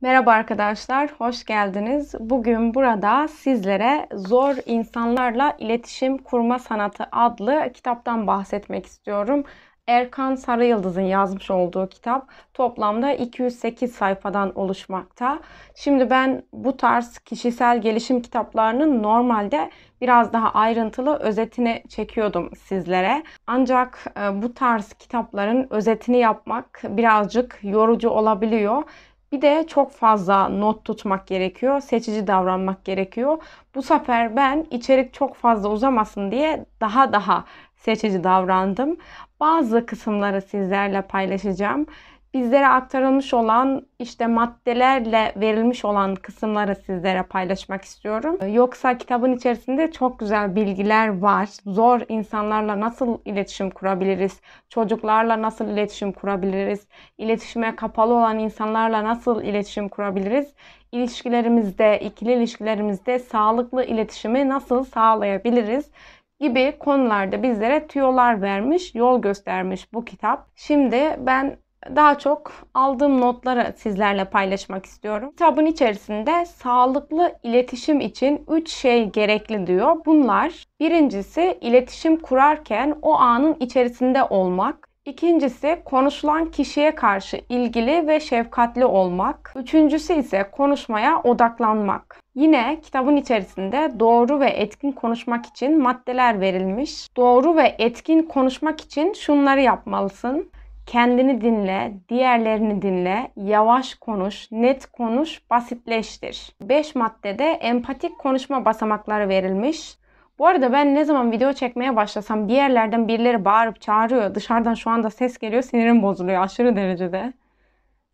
Merhaba arkadaşlar, hoş geldiniz. Bugün burada sizlere Zor İnsanlarla İletişim Kurma Sanatı adlı kitaptan bahsetmek istiyorum. Erkan Sarıyıldız'ın yazmış olduğu kitap toplamda 208 sayfadan oluşmakta. Şimdi ben bu tarz kişisel gelişim kitaplarının normalde biraz daha ayrıntılı özetini çekiyordum sizlere. Ancak e, bu tarz kitapların özetini yapmak birazcık yorucu olabiliyor bir de çok fazla not tutmak gerekiyor. Seçici davranmak gerekiyor. Bu sefer ben içerik çok fazla uzamasın diye daha daha seçici davrandım. Bazı kısımları sizlerle paylaşacağım bizlere aktarılmış olan işte maddelerle verilmiş olan kısımları sizlere paylaşmak istiyorum. Yoksa kitabın içerisinde çok güzel bilgiler var. Zor insanlarla nasıl iletişim kurabiliriz? Çocuklarla nasıl iletişim kurabiliriz? İletişime kapalı olan insanlarla nasıl iletişim kurabiliriz? İlişkilerimizde, ikili ilişkilerimizde sağlıklı iletişimi nasıl sağlayabiliriz? gibi konularda bizlere tüyolar vermiş, yol göstermiş bu kitap. Şimdi ben daha çok aldığım notları sizlerle paylaşmak istiyorum. Kitabın içerisinde sağlıklı iletişim için 3 şey gerekli diyor. Bunlar birincisi iletişim kurarken o anın içerisinde olmak. İkincisi konuşulan kişiye karşı ilgili ve şefkatli olmak. Üçüncüsü ise konuşmaya odaklanmak. Yine kitabın içerisinde doğru ve etkin konuşmak için maddeler verilmiş. Doğru ve etkin konuşmak için şunları yapmalısın. Kendini dinle, diğerlerini dinle, yavaş konuş, net konuş, basitleştir. 5 maddede empatik konuşma basamakları verilmiş. Bu arada ben ne zaman video çekmeye başlasam bir yerlerden birileri bağırıp çağırıyor. Dışarıdan şu anda ses geliyor, sinirim bozuluyor aşırı derecede.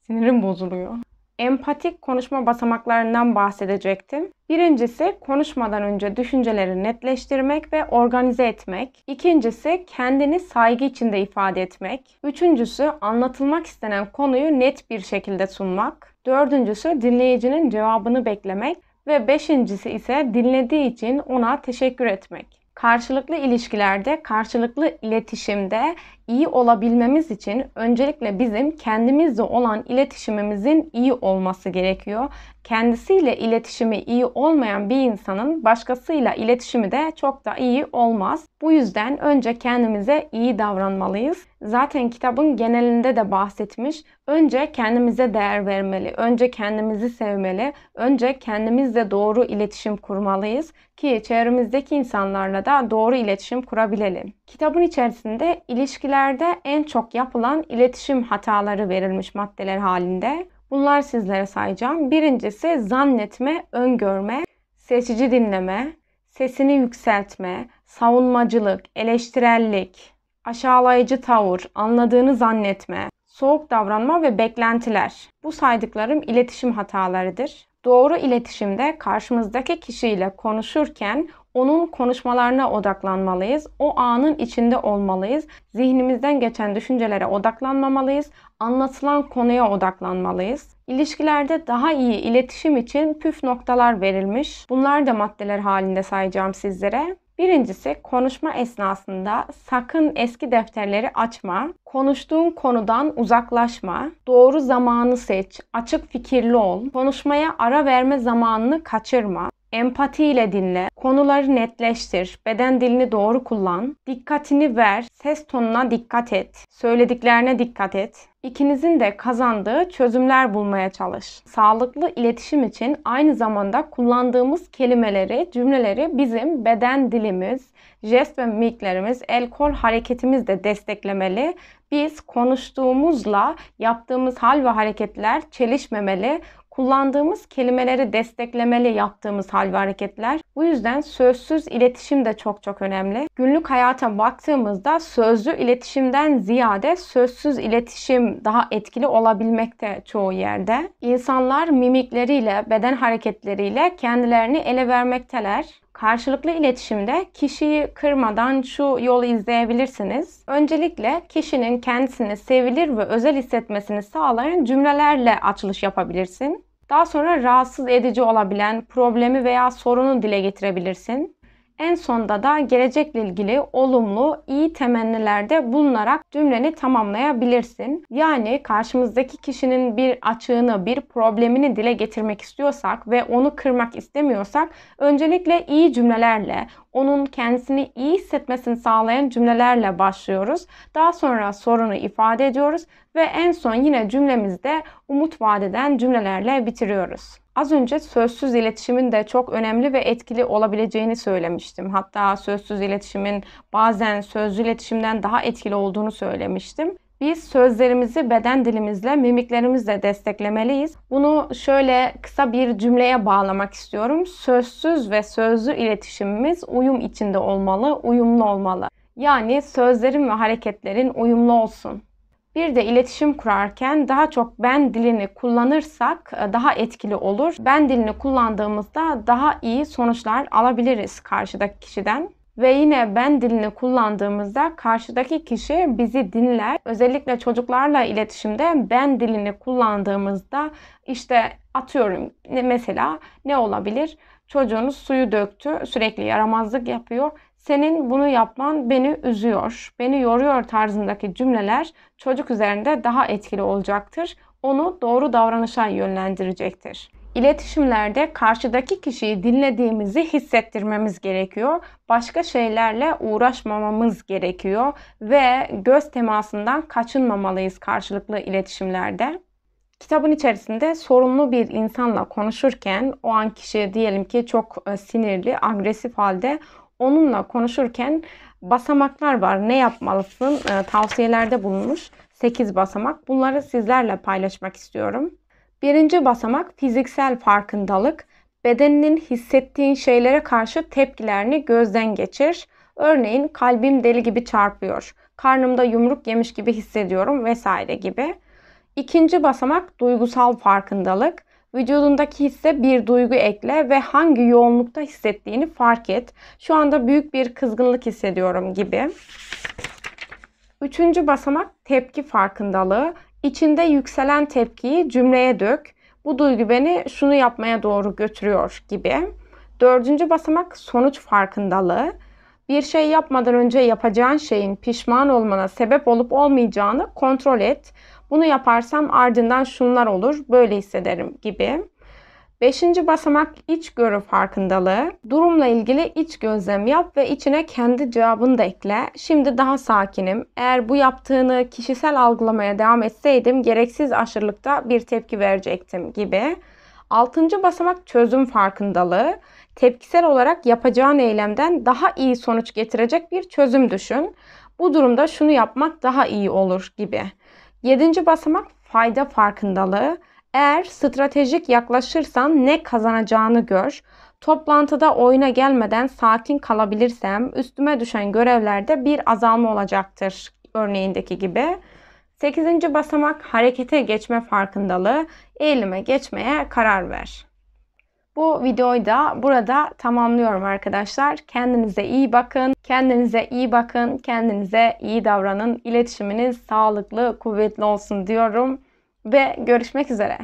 Sinirim bozuluyor empatik konuşma basamaklarından bahsedecektim. Birincisi konuşmadan önce düşünceleri netleştirmek ve organize etmek. İkincisi kendini saygı içinde ifade etmek. Üçüncüsü anlatılmak istenen konuyu net bir şekilde sunmak. Dördüncüsü dinleyicinin cevabını beklemek ve beşincisi ise dinlediği için ona teşekkür etmek karşılıklı ilişkilerde, karşılıklı iletişimde iyi olabilmemiz için öncelikle bizim kendimizle olan iletişimimizin iyi olması gerekiyor kendisiyle iletişimi iyi olmayan bir insanın başkasıyla iletişimi de çok da iyi olmaz. Bu yüzden önce kendimize iyi davranmalıyız. Zaten kitabın genelinde de bahsetmiş. Önce kendimize değer vermeli, önce kendimizi sevmeli, önce kendimizle doğru iletişim kurmalıyız ki çevremizdeki insanlarla da doğru iletişim kurabilelim. Kitabın içerisinde ilişkilerde en çok yapılan iletişim hataları verilmiş maddeler halinde. Bunlar sizlere sayacağım. Birincisi zannetme, öngörme, seçici dinleme, sesini yükseltme, savunmacılık, eleştirellik, aşağılayıcı tavır, anladığını zannetme, soğuk davranma ve beklentiler. Bu saydıklarım iletişim hatalarıdır. Doğru iletişimde karşımızdaki kişiyle konuşurken onun konuşmalarına odaklanmalıyız. O anın içinde olmalıyız. Zihnimizden geçen düşüncelere odaklanmamalıyız. Anlatılan konuya odaklanmalıyız. İlişkilerde daha iyi iletişim için püf noktalar verilmiş. Bunlar da maddeler halinde sayacağım sizlere. Birincisi konuşma esnasında sakın eski defterleri açma, konuştuğun konudan uzaklaşma, doğru zamanı seç, açık fikirli ol, konuşmaya ara verme zamanını kaçırma, empatiyle dinle, konuları netleştir, beden dilini doğru kullan, dikkatini ver, ses tonuna dikkat et, söylediklerine dikkat et. İkinizin de kazandığı çözümler bulmaya çalış. Sağlıklı iletişim için aynı zamanda kullandığımız kelimeleri, cümleleri bizim beden dilimiz, jest ve mimiklerimiz, el kol hareketimiz de desteklemeli. Biz konuştuğumuzla yaptığımız hal ve hareketler çelişmemeli. Kullandığımız kelimeleri desteklemeli yaptığımız hal ve hareketler. Bu yüzden sözsüz iletişim de çok çok önemli. Günlük hayata baktığımızda sözlü iletişimden ziyade sözsüz iletişim daha etkili olabilmekte çoğu yerde. İnsanlar mimikleriyle, beden hareketleriyle kendilerini ele vermekteler. Karşılıklı iletişimde kişiyi kırmadan şu yolu izleyebilirsiniz. Öncelikle kişinin kendisini sevilir ve özel hissetmesini sağlayan cümlelerle açılış yapabilirsin. Daha sonra rahatsız edici olabilen problemi veya sorunu dile getirebilirsin. En sonda da gelecekle ilgili olumlu, iyi temennilerde bulunarak cümleni tamamlayabilirsin. Yani karşımızdaki kişinin bir açığını, bir problemini dile getirmek istiyorsak ve onu kırmak istemiyorsak öncelikle iyi cümlelerle, onun kendisini iyi hissetmesini sağlayan cümlelerle başlıyoruz. Daha sonra sorunu ifade ediyoruz ve en son yine cümlemizde umut vadeden cümlelerle bitiriyoruz. Az önce sözsüz iletişimin de çok önemli ve etkili olabileceğini söylemiştim. Hatta sözsüz iletişimin bazen sözlü iletişimden daha etkili olduğunu söylemiştim. Biz sözlerimizi beden dilimizle, mimiklerimizle desteklemeliyiz. Bunu şöyle kısa bir cümleye bağlamak istiyorum. Sözsüz ve sözlü iletişimimiz uyum içinde olmalı, uyumlu olmalı. Yani sözlerin ve hareketlerin uyumlu olsun. Bir de iletişim kurarken daha çok ben dilini kullanırsak e, daha etkili olur. Ben dilini kullandığımızda daha iyi sonuçlar alabiliriz karşıdaki kişiden. Ve yine ben dilini kullandığımızda karşıdaki kişi bizi dinler. Özellikle çocuklarla iletişimde ben dilini kullandığımızda işte atıyorum mesela ne olabilir? Çocuğunuz suyu döktü, sürekli yaramazlık yapıyor senin bunu yapman beni üzüyor, beni yoruyor tarzındaki cümleler çocuk üzerinde daha etkili olacaktır. Onu doğru davranışa yönlendirecektir. İletişimlerde karşıdaki kişiyi dinlediğimizi hissettirmemiz gerekiyor. Başka şeylerle uğraşmamamız gerekiyor ve göz temasından kaçınmamalıyız karşılıklı iletişimlerde. Kitabın içerisinde sorunlu bir insanla konuşurken o an kişi diyelim ki çok e, sinirli, agresif halde onunla konuşurken basamaklar var. Ne yapmalısın? E, tavsiyelerde bulunmuş. 8 basamak. Bunları sizlerle paylaşmak istiyorum. Birinci basamak fiziksel farkındalık. Bedeninin hissettiğin şeylere karşı tepkilerini gözden geçir. Örneğin kalbim deli gibi çarpıyor. Karnımda yumruk yemiş gibi hissediyorum vesaire gibi. İkinci basamak duygusal farkındalık. Vücudundaki hisse bir duygu ekle ve hangi yoğunlukta hissettiğini fark et. Şu anda büyük bir kızgınlık hissediyorum gibi. Üçüncü basamak tepki farkındalığı. İçinde yükselen tepkiyi cümleye dök. Bu duygu beni şunu yapmaya doğru götürüyor gibi. Dördüncü basamak sonuç farkındalığı. Bir şey yapmadan önce yapacağın şeyin pişman olmana sebep olup olmayacağını kontrol et. Bunu yaparsam ardından şunlar olur, böyle hissederim gibi. Beşinci basamak iç görü farkındalığı. Durumla ilgili iç gözlem yap ve içine kendi cevabını da ekle. Şimdi daha sakinim. Eğer bu yaptığını kişisel algılamaya devam etseydim gereksiz aşırılıkta bir tepki verecektim gibi. Altıncı basamak çözüm farkındalığı. Tepkisel olarak yapacağın eylemden daha iyi sonuç getirecek bir çözüm düşün. Bu durumda şunu yapmak daha iyi olur gibi. Yedinci basamak fayda farkındalığı. Eğer stratejik yaklaşırsan ne kazanacağını gör. Toplantıda oyuna gelmeden sakin kalabilirsem üstüme düşen görevlerde bir azalma olacaktır örneğindeki gibi. Sekizinci basamak harekete geçme farkındalığı, eğilime geçmeye karar ver. Bu videoyu da burada tamamlıyorum arkadaşlar. Kendinize iyi bakın. Kendinize iyi bakın. Kendinize iyi davranın. İletişiminiz sağlıklı, kuvvetli olsun diyorum ve görüşmek üzere.